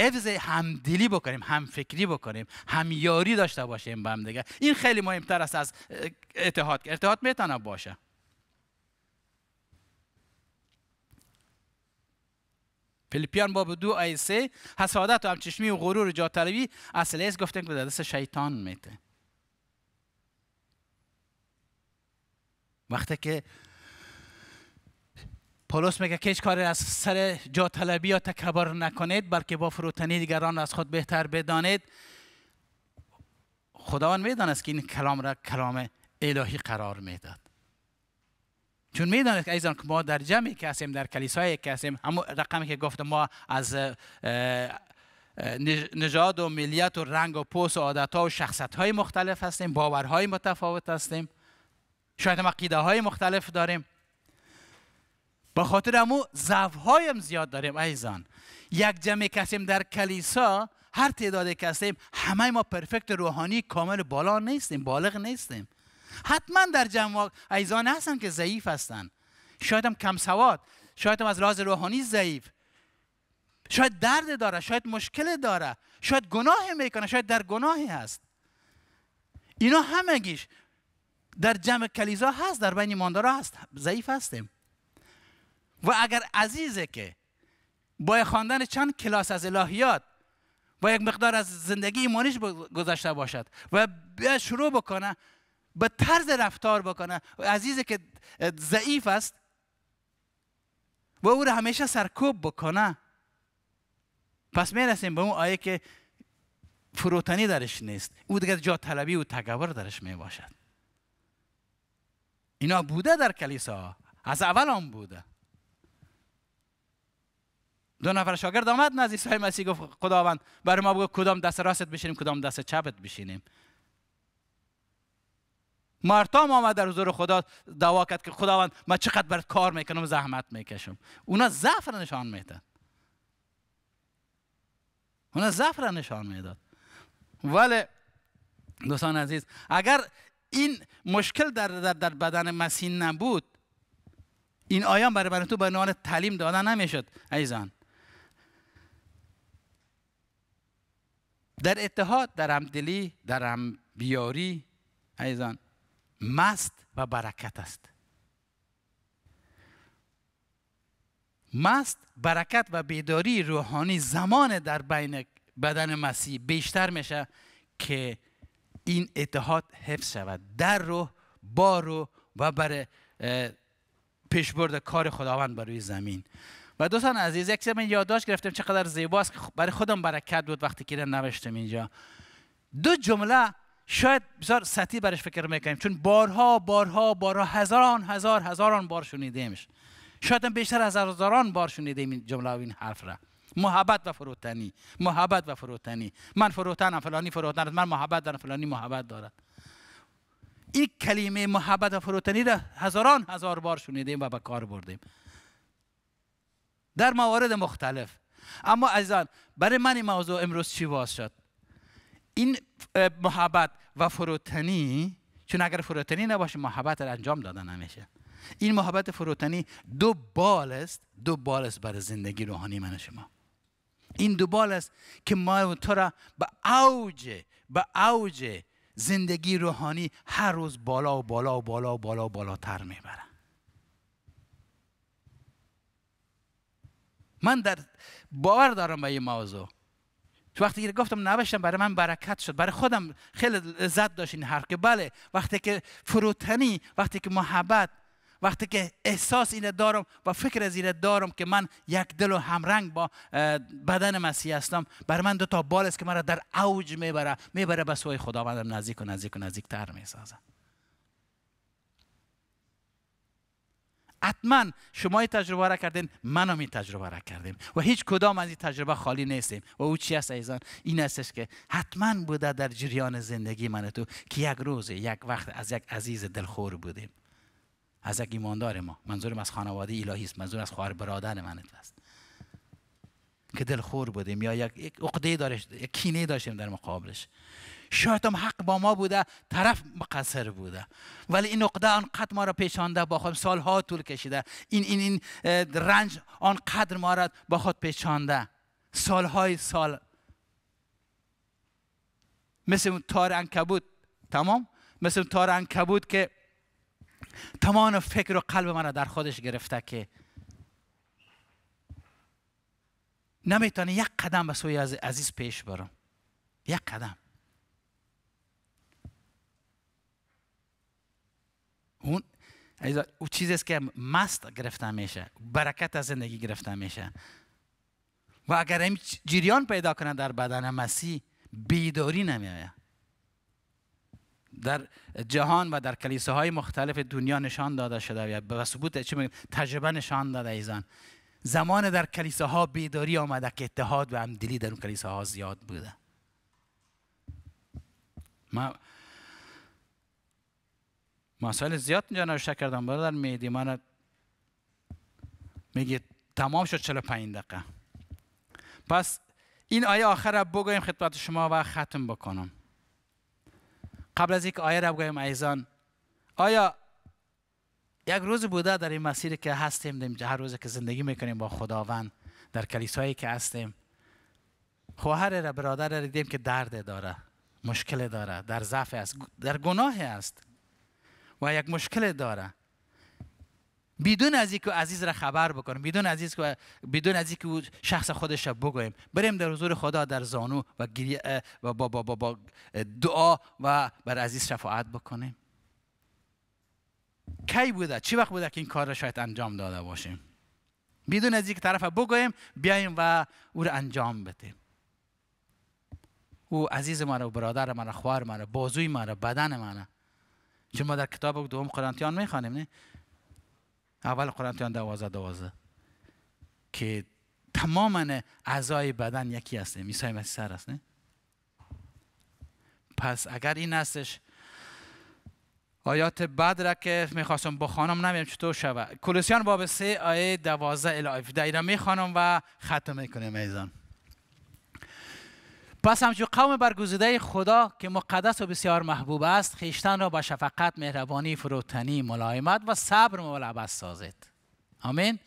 A: حفظ همدلی بکنیم فکری بکنیم همیاری داشته باشیم با هم این خیلی مهمتر است از اتحاد که اتحاد میتونه باشه فیلیپیان باب دو آیه سه حسادت و همچشمی و غرور و جاتلوی اصل است گفتن که دست شیطان میته وقتی که پولس میگه که هیچ کاری از سر جا طلبی یا تکبر نکنید بلکه با فروتنی دیگران از خود بهتر بدانید خداوند میدانست که این کلام را کلام الهی قرار میداد چون میدانید که ایزان که ما در جمعی که هستیم در کلیسایی که هستیم همون رقمی که گفتم ما از نژاد و ملیت و رنگ و پوست و عادت ها و شخصت های مختلف هستیم باورهای متفاوت هستیم شاید ما عقیده های مختلف داریم به خاطر امو هایم زیاد داریم ایزان یک جمع کسیم در کلیسا هر تعداد کسیم همه ما پرفکت روحانی کامل بالا نیستیم بالغ نیستیم حتما در جمع ایزان هستن که ضعیف هستن شاید هم کم سواد شاید هم از راز روحانی ضعیف شاید درد داره شاید مشکل داره شاید گناه میکنه شاید در گناهی هست اینا همگیش در جمع کلیسا هست در بین ایماندارا هست ضعیف هستیم و اگر عزیزه که با خواندن چند کلاس از الهیات با یک مقدار از زندگی ایمانیش گذشته باشد و بیا شروع بکنه به طرز رفتار بکنه و عزیزه که ضعیف است و او را همیشه سرکوب بکنه پس میرسیم به اون آیه که فروتنی درش نیست او دیگه جا طلبی و تکبر درش می باشد اینا بوده در کلیسا از اول هم بوده دو نفر شاگرد آمد نزد عیسی مسیح گفت خداوند برای ما بگو کدام دست راست بشینیم کدام دست چپت بشینیم هم آمد در حضور خدا دعوا کرد که خداوند ما چقدر برات کار میکنم زحمت میکشم اونا ضعف نشان میدن اونا ضعف نشان میداد ولی دوستان عزیز اگر این مشکل در, در, در بدن مسیح نبود این آیان برای برای تو به نوان تعلیم دادن نمیشد عزیزان در اتحاد در همدلی در هم بیاری ایزان مست و برکت است مست برکت و بیداری روحانی زمان در بین بدن مسیح بیشتر میشه که این اتحاد حفظ شود در روح با روح و بر پیشبرد کار خداوند بر روی زمین و دوستان عزیز یک من یادداشت گرفتیم چقدر زیباست که برای خودم برکت بود وقتی که نوشتم اینجا دو جمله شاید بسیار سطحی برش فکر میکنیم چون بارها بارها بارها هزاران هزار هزاران بار شنیدیمش شاید هم بیشتر از هزاران بار شنیدیم این جمله و این حرف را محبت و فروتنی محبت و فروتنی من فروتنم فلانی فروتنم من محبت دارم فلانی محبت دارد این کلمه محبت و فروتنی را هزاران هزار بار شنیدیم و به کار بردیم در موارد مختلف اما عزیزان برای من این موضوع امروز چی باز شد این محبت و فروتنی چون اگر فروتنی نباشه محبت را انجام داده نمیشه این محبت فروتنی دو بال است دو بال است برای زندگی روحانی من شما این دو بال است که ما و تو را به اوج به اوج زندگی روحانی هر روز بالا و بالا و بالا و بالا و بالاتر میبره من در باور دارم به این موضوع وقتی که گفتم نوشتم برای من برکت شد برای خودم خیلی لذت داشت این حرف که بله وقتی که فروتنی وقتی که محبت وقتی که احساس اینه دارم و فکر از اینه دارم که من یک دل و همرنگ با بدن مسیح هستم بر من دو تا بال است که مرا در اوج میبره میبره به سوی خداوندم نزدیک و نزدیک و تر میسازه حتما شما تجربه را کردین من هم تجربه را کردیم و هیچ کدام از این تجربه خالی نیستیم و او چی است ایزان این استش که حتما بوده در جریان زندگی من تو که یک روز یک وقت از یک عزیز دلخور بودیم از یک ایماندار ما منظورم از خانواده الهی است منظور از خواهر برادر من است که دلخور بودیم یا یک عقده داشت یک کینه داشتیم در مقابلش شاید هم حق با ما بوده طرف مقصر بوده ولی این آن آنقدر ما را پیچانده با خود سالها طول کشیده این این این رنج آنقدر ما را با خود پیچانده سالهای سال مثل تار انکبود تمام مثل تار انکبوت که تمام فکر و قلب را در خودش گرفته که نمیتونه یک قدم به سوی عزیز پیش برم یک قدم اون او چیزی است که مست گرفته میشه برکت از زندگی گرفته میشه و اگر این جریان پیدا کنه در بدن مسیح بیداری نمیآید در جهان و در های مختلف دنیا نشان داده شده و ثبوت چی تجربه نشان داده ایزان زمان در ها بیداری آمده که اتحاد و همدلی در اون ها زیاد بوده ما مسائل زیاد اینجا نوشته کردم برادر میدی من میگه تمام شد 45 دقیقه پس این آیه آخر را بگویم خدمت شما و ختم بکنم قبل از اینکه آیه را بگویم ایزان آیا یک روز بوده در این مسیر که هستیم هر روز که زندگی میکنیم با خداوند در کلیسایی که هستیم خواهر را برادر را دیدیم که درد داره مشکل داره در ضعف است در گناه است و یک مشکل داره بدون از اینکه عزیز را خبر بکنیم بدون عزیز بدون از شخص خودش را بگویم بریم در حضور خدا در زانو و, و با, دعا و بر عزیز شفاعت بکنیم کی بوده چی وقت بوده که این کار را شاید انجام داده باشیم بدون از یک طرف بگویم بیایم و او را انجام بدیم او عزیز ما و برادر خوار ما رو بازوی ما رو بدن را چون ما در کتاب دوم قرنتیان میخوانیم نه اول قرنتیان دوازه دوازه که تمام اعضای بدن یکی هستیم میسای مسیح سر است نه پس اگر این هستش آیات بعد را که میخواستم بخوانم نمیم چطور شوه کلوسیان باب سه آیه 12 الی ای را میخوانم و ختم میکنیم ایزان پس همچو قوم برگزیده خدا که مقدس و بسیار محبوب است خیشتن را با شفقت مهربانی فروتنی ملایمت و صبر ملبس سازید آمین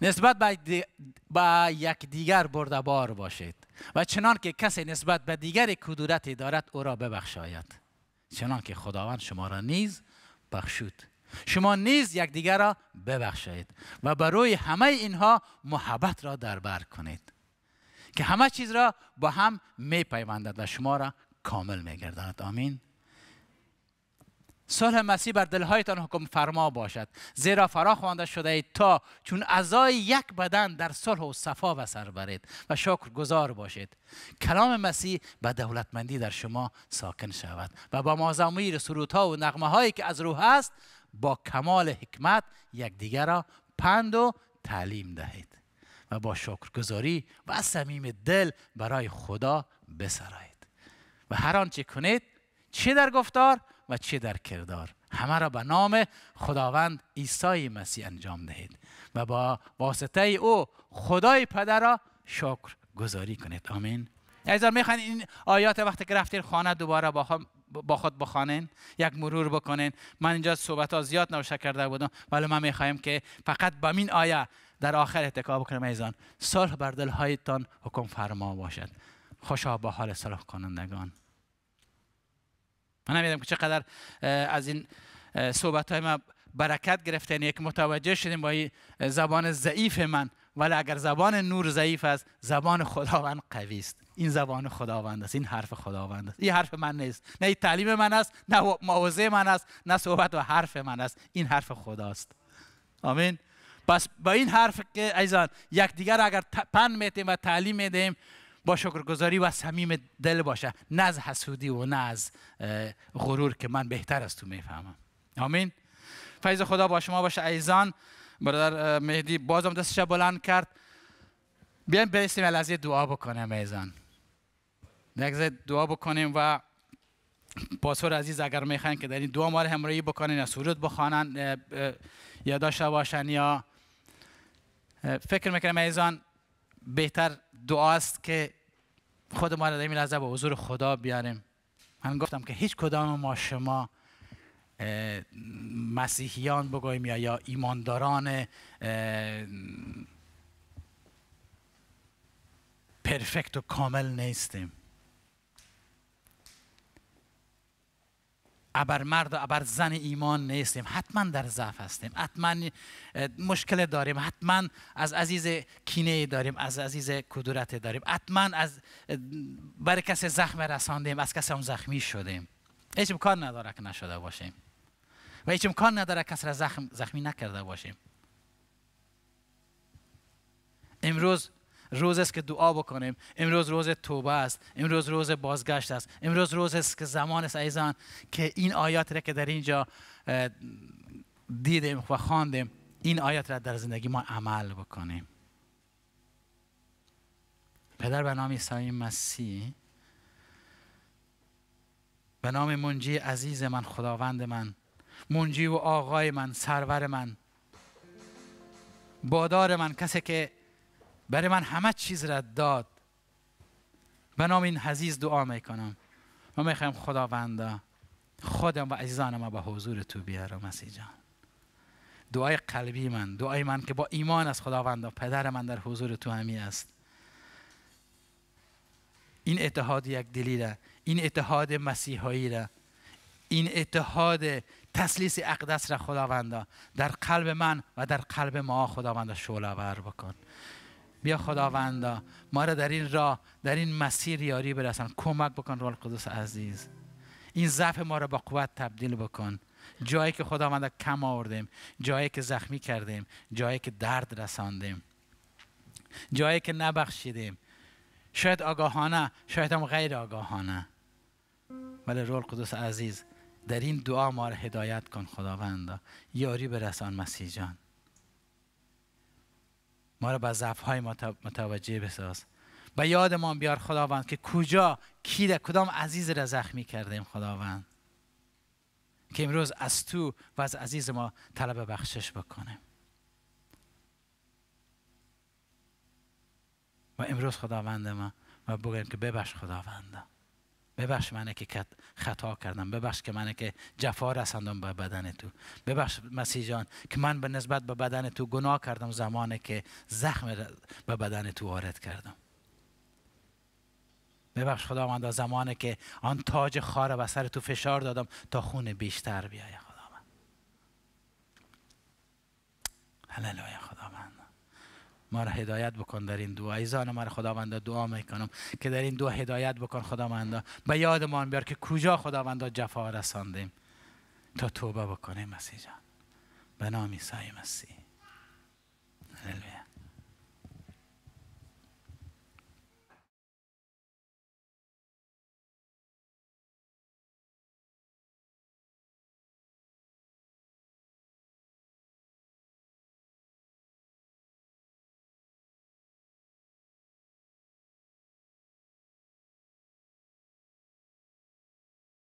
A: نسبت به با یکدیگر بردبار باشید و چنان که کسی نسبت به دیگری کدورتی دارد او را ببخشاید چنان که خداوند شما را نیز بخشود شما نیز دیگر را ببخشید و برای همه اینها محبت را دربر کنید که همه چیز را با هم می پیوندد و شما را کامل می گردند. آمین صلح مسیح بر دلهایتان حکم فرما باشد زیرا فرا خوانده شده اید تا چون اعضای یک بدن در صلح و صفا و سر برید و شکر گذار باشید کلام مسیح به دولتمندی در شما ساکن شود و با مازمیر سرودها و نغمه هایی که از روح است با کمال حکمت یکدیگر را پند و تعلیم دهید و با شکرگزاری و صمیم دل برای خدا بسرایید و هر آنچه کنید چه در گفتار و چه در کردار همه را به نام خداوند عیسی مسیح انجام دهید و با واسطه او خدای پدر را شکر گذاری کنید آمین عزیزان میخواین این آیات وقتی که رفتین خانه دوباره با خود, با خود بخوانین یک مرور بکنین من اینجا صحبت ها زیاد نوشه کرده بودم ولی من میخوایم که فقط با این آیه در آخر اتکا بکنیم ایزان صلح بر دلهایتان حکم فرما باشد خوشا به حال صلح کنندگان من نمیدم که چقدر از این صحبت های ما برکت گرفتین یک متوجه شدیم با این زبان ضعیف من ولی اگر زبان نور ضعیف است زبان خداوند قوی است این زبان خداوند است این حرف خداوند است این حرف من نیست نه این تعلیم من است نه موضع من است نه صحبت و حرف من است این حرف خداست آمین پس با این حرف که ایزان دیگر اگر پند میتیم و تعلیم میدیم با شکرگزاری و صمیم دل باشه نه از حسودی و نه از غرور که من بهتر از تو میفهمم آمین فیض خدا با شما باشه ایزان برادر مهدی بازم دستش بلند کرد بیایم برسیم لحظه دعا بکنیم ایزان لحظه دعا بکنیم و پاسور عزیز اگر میخواین که در این دعا ما رو همراهی بکنین یا سرود بخوانن یا داشته باشن یا فکر میکنم ایزان بهتر است که خود ما را در این لحظه به حضور خدا بیاریم من گفتم که هیچ کدام ما شما مسیحیان بگویم یا ایمانداران پرفکت و کامل نیستیم ابر مرد و ابر زن ایمان نیستیم حتما در ضعف هستیم حتما مشکل داریم حتما از عزیز کینه داریم از عزیز کدورت داریم حتما از بر کسی زخم رساندیم از کسی هم زخمی شدیم هیچ امکان نداره که نشده باشیم و هیچ امکان نداره کس را زخم زخمی نکرده باشیم امروز روز است که دعا بکنیم امروز روز توبه است امروز روز بازگشت است امروز روز است که زمان است ایزان که این آیات را که در اینجا دیدیم و خواندیم این آیات را در زندگی ما عمل بکنیم پدر به نام عیسی مسیح به نام منجی عزیز من خداوند من منجی و آقای من سرور من بادار من کسی که برای من همه چیز را داد به نام این حزیز دعا میکنم می میخوایم خداوندا خودم و عزیزانم به حضور تو بیارم مسیح جان دعای قلبی من دعای من که با ایمان از خداوند پدر من در حضور تو همی است این اتحاد یک دلی این اتحاد مسیحایی را این اتحاد تسلیس اقدس را خداوندا در قلب من و در قلب ما خداوندا شعله بکن بیا خداوندا ما را در این راه در این مسیر یاری برسان کمک بکن رول قدوس عزیز این ضعف ما را با قوت تبدیل بکن جایی که خداوندا کم آوردیم جایی که زخمی کردیم جایی که درد رساندیم جایی که نبخشیدیم شاید آگاهانه شاید هم غیر آگاهانه ولی رول قدوس عزیز در این دعا ما را هدایت کن خداوند یاری برسان مسیح ما را به ضعف های متوجه بساز به یادمان بیار خداوند که کجا کی در کدام عزیز را زخمی کردیم خداوند که امروز از تو و از عزیز ما طلب بخشش بکنیم و امروز خداوند ما و بگویم که ببخش خداوند ببخش منه که خطا کردم ببخش که منه که جفا رساندم به بدن تو ببخش مسیح جان که من به نسبت به بدن تو گناه کردم زمانی که زخم به بدن تو وارد کردم ببخش خداوند زمانی که آن تاج خار به سر تو فشار دادم تا خون بیشتر بیایه خداوند هللویا ما را هدایت بکن در این دعا ایزان ما را خداوند دعا میکنم که در این دو هدایت بکن خداوند. به یادمان بیار که کجا خداوند جفا رساندیم تا توبه بکنیم مسیح جان به نام عیسی مسیح